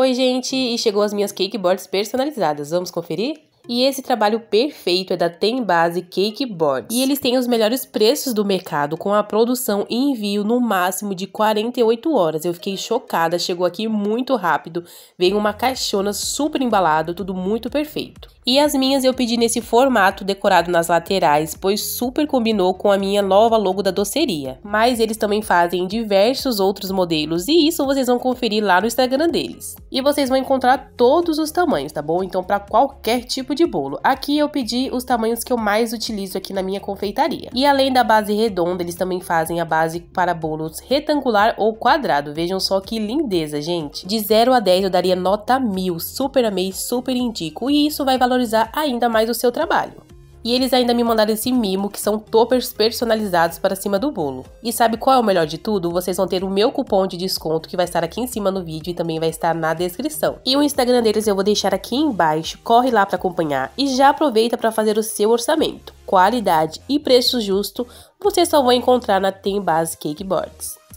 Oi, gente! E chegou as minhas cakeboards personalizadas. Vamos conferir? E esse trabalho perfeito é da Tem Base Cake Boards. E eles têm os melhores preços do mercado, com a produção e envio no máximo de 48 horas. Eu fiquei chocada, chegou aqui muito rápido. Veio uma caixona super embalada, tudo muito perfeito. E as minhas eu pedi nesse formato decorado nas laterais, pois super combinou com a minha nova logo da doceria. Mas eles também fazem diversos outros modelos e isso vocês vão conferir lá no Instagram deles. E vocês vão encontrar todos os tamanhos, tá bom? Então para qualquer tipo de bolo. Aqui eu pedi os tamanhos que eu mais utilizo aqui na minha confeitaria. E além da base redonda, eles também fazem a base para bolos retangular ou quadrado. Vejam só que lindeza, gente. De 0 a 10 eu daria nota mil. Super amei, super indico. E isso vai valorizar valorizar ainda mais o seu trabalho. E eles ainda me mandaram esse mimo, que são toppers personalizados para cima do bolo. E sabe qual é o melhor de tudo? Vocês vão ter o meu cupom de desconto que vai estar aqui em cima no vídeo e também vai estar na descrição. E o Instagram deles eu vou deixar aqui embaixo, corre lá para acompanhar e já aproveita para fazer o seu orçamento. Qualidade e preço justo você só vai encontrar na Tem Base Cakeboards. Boards.